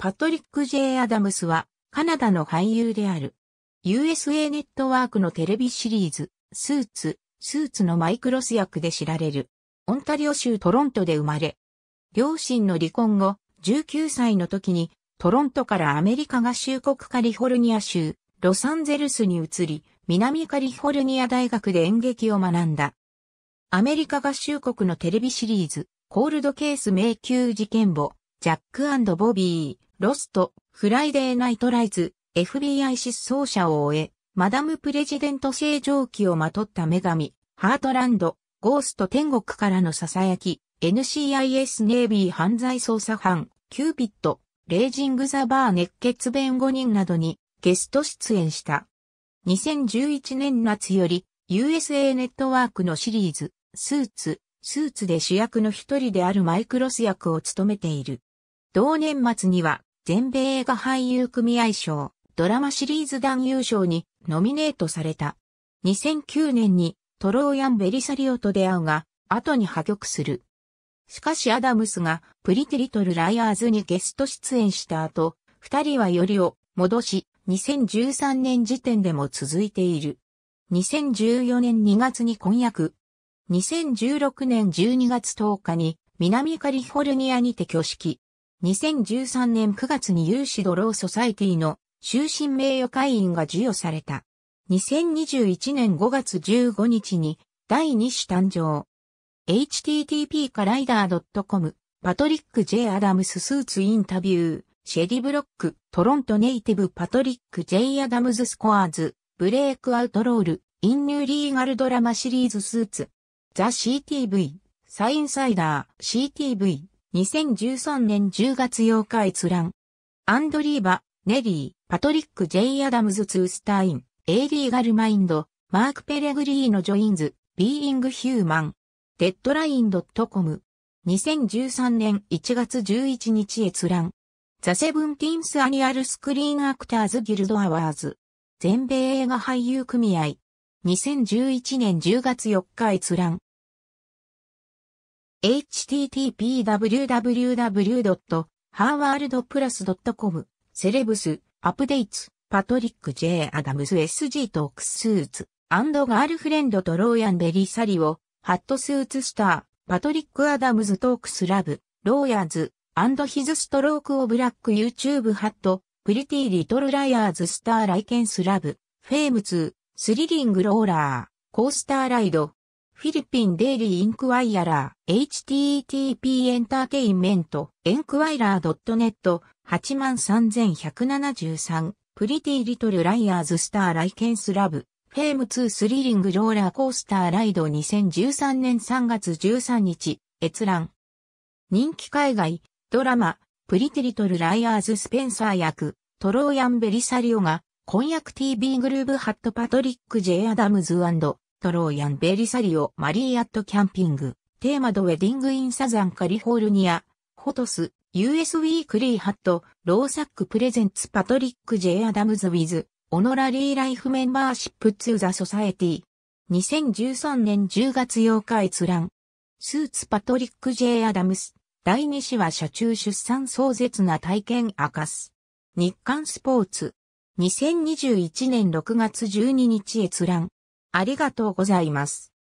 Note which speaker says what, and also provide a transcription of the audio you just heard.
Speaker 1: パトリック・ジェイ・アダムスは、カナダの俳優である。USA ネットワークのテレビシリーズ、スーツ、スーツのマイクロス役で知られる。オンタリオ州トロントで生まれ、両親の離婚後、19歳の時に、トロントからアメリカ合衆国カリフォルニア州、ロサンゼルスに移り、南カリフォルニア大学で演劇を学んだ。アメリカ合衆国のテレビシリーズ、コールドケース迷宮事件簿、ジャックボビー、ロスト、フライデーナイトライズ、FBI 失踪者を終え、マダムプレジデント星条期をまとった女神、ハートランド、ゴースト天国からの囁き、NCIS ネイビー犯罪捜査班、キューピット、レイジング・ザ・バー熱血弁護人などにゲスト出演した。2011年夏より USA ネットワークのシリーズ、スーツ、スーツで主役の一人であるマイクロス役を務めている。同年末には全米映画俳優組合賞、ドラマシリーズ男優賞にノミネートされた。2009年にトローヤン・ベリサリオと出会うが、後に破局する。しかしアダムスがプリティリトル・ライアーズにゲスト出演した後、二人はよりを戻し、2013年時点でも続いている。2014年2月に婚約。2016年12月10日に南カリフォルニアにて挙式。2013年9月に有志ドローソサイティの終身名誉会員が授与された。2021年5月15日に第2子誕生。http かライダー .com パトリック J アダムススーツインタビューシェディブロックトロントネイティブパトリック J アダムズスコアーズブレイクアウトロールインニューリーガルドラマシリーズスーツザ CTV サインサイダー CTV 2013年10月8日閲覧。アンドリーバ、ネリー、パトリック・ジェイ・アダムズ・ツースターイン、エイリーガル・マインド、マーク・ペレグリーのジョインズ、ビーイング・ヒューマン、デッドライン・ドット・コム。2013年1月11日閲覧。ザ・セブンティンス・アニアル・スクリーン・アクターズ・ギルド・アワーズ。全米映画俳優組合。2011年10月4日閲覧。http://www.harvardplus.com、セレブス、アップデイツ、パトリック J. アダムズ SG トークスーツ、アンドガールフレンドとローヤンベリー・サリオ、ハットスーツスター、パトリック・アダムズトークスラブ、ローヤーズ、アンドヒズストローク・オブ・ラック・ユーチューブ・ハット、プリティ・リトル・ライアーズ・スター・ライケンス・ラブ、フェームツー、スリリング・ローラー、コースター・ライド、フィリピンデイリーインクワイアラー、http エンターテインメント、エンクワイラー .net83173、プリティリトルライアーズスターライケンスラブ、フェーム2スリリングローラーコースターライド2013年3月13日、閲覧。人気海外、ドラマ、プリティリトルライアーズスペンサー役、トローヤンベリサリオが、婚約 TV グルーブハットパトリック・ジェイ・アダムズトローヤン・ベリサリオ・マリーアット・キャンピング、テーマド・ウェディング・イン・サザン・カリフォルニア、フォトス、US ウィークリー・ハット、ローサック・プレゼンツ・パトリック・ジェイ・アダムズ・ウィズ、オノラリー・ライフ・メンバーシップ・ツー・ザ・ソサエティ。2013年10月8日閲覧。スーツ・パトリック・ジェイ・アダムス。第2子は社中出産壮絶な体験明かす。日刊スポーツ。2021年6月12日閲覧。ありがとうございます。